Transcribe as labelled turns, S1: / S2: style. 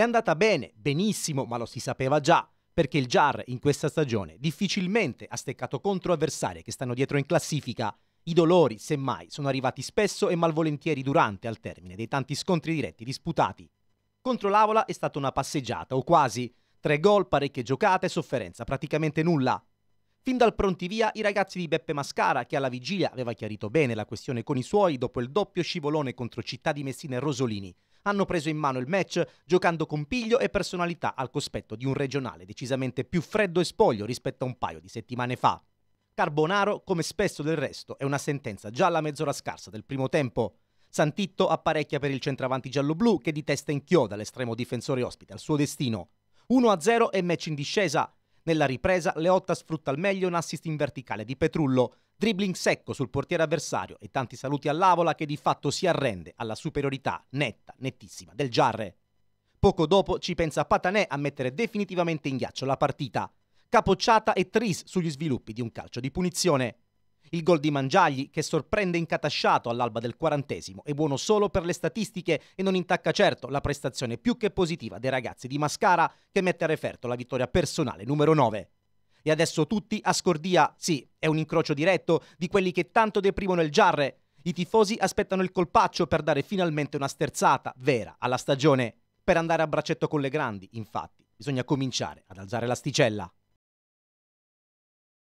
S1: È andata bene, benissimo, ma lo si sapeva già, perché il Jar in questa stagione difficilmente ha steccato contro avversarie che stanno dietro in classifica. I dolori, semmai, sono arrivati spesso e malvolentieri durante, al termine dei tanti scontri diretti disputati. Contro l'Avola è stata una passeggiata, o quasi. Tre gol, parecchie giocate, sofferenza, praticamente nulla. Fin dal pronti via i ragazzi di Beppe Mascara, che alla vigilia aveva chiarito bene la questione con i suoi dopo il doppio scivolone contro Città di Messina e Rosolini, hanno preso in mano il match giocando con piglio e personalità al cospetto di un regionale decisamente più freddo e spoglio rispetto a un paio di settimane fa. Carbonaro, come spesso del resto, è una sentenza già alla mezz'ora scarsa del primo tempo. Santitto apparecchia per il centravanti giallo-blu che di testa inchioda l'estremo difensore ospite al suo destino. 1-0 e match in discesa. Nella ripresa Leotta sfrutta al meglio un assist in verticale di Petrullo, dribbling secco sul portiere avversario e tanti saluti all'Avola che di fatto si arrende alla superiorità netta, nettissima del Giarre. Poco dopo ci pensa Patanè a mettere definitivamente in ghiaccio la partita, capocciata e tris sugli sviluppi di un calcio di punizione. Il gol di Mangiagli, che sorprende incatasciato all'alba del quarantesimo, è buono solo per le statistiche e non intacca certo la prestazione più che positiva dei ragazzi di Mascara, che mette a referto la vittoria personale numero 9. E adesso tutti a scordia, sì, è un incrocio diretto di quelli che tanto deprimono il Giarre. I tifosi aspettano il colpaccio per dare finalmente una sterzata vera alla stagione. Per andare a braccetto con le grandi, infatti, bisogna cominciare ad alzare l'asticella.